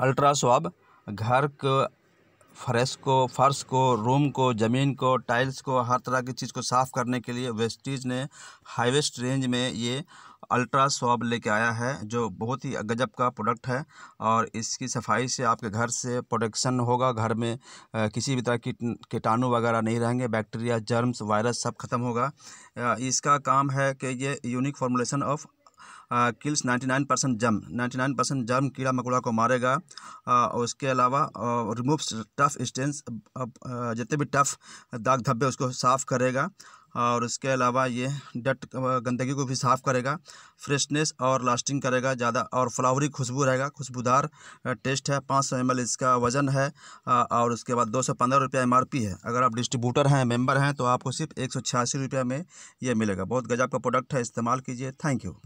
ultra swab घर को fresh को फर्श को रूम को ज़मीन को टाइल्स को हर तरह की चीज़ को साफ़ करने के लिए वेस्टीज ने हाईवेस्ट रेंज में ये अल्ट्रा स्वाब लेके आया है जो बहुत ही गजब का प्रोडक्ट है और इसकी सफाई से आपके घर से प्रोटेक्शन होगा घर में किसी भी तरह की कीटाणु वगैरह नहीं रहेंगे बैक्टीरिया जर्म्स वायरस सब खत्म होगा इसका काम है कि ये unique formulation of kills 99 percent ninety 99 percent germ कीड़ा मकोड़ा को मारेगा और उसके अलावा रिमूव टफ स्टेंस जितने भी टफ दाग धब्बे उसको साफ़ करेगा और उसके अलावा ये डट गंदगी को भी साफ़ करेगा फ्रेशनेस और लास्टिंग करेगा ज़्यादा और फ्लावरी खुशबू रहेगा खुशबूदार टेस्ट है पाँच सौ एम इसका वज़न है और उसके बाद दो सौ पंद्रह रुपया एम है अगर आप डिस्ट्रीब्यूटर हैं मेम्बर हैं तो आपको सिर्फ एक सौ छियासी रुपया में ये मिलेगा बहुत गजब का प्रोडक्ट है इस्तेमाल कीजिए थैंक यू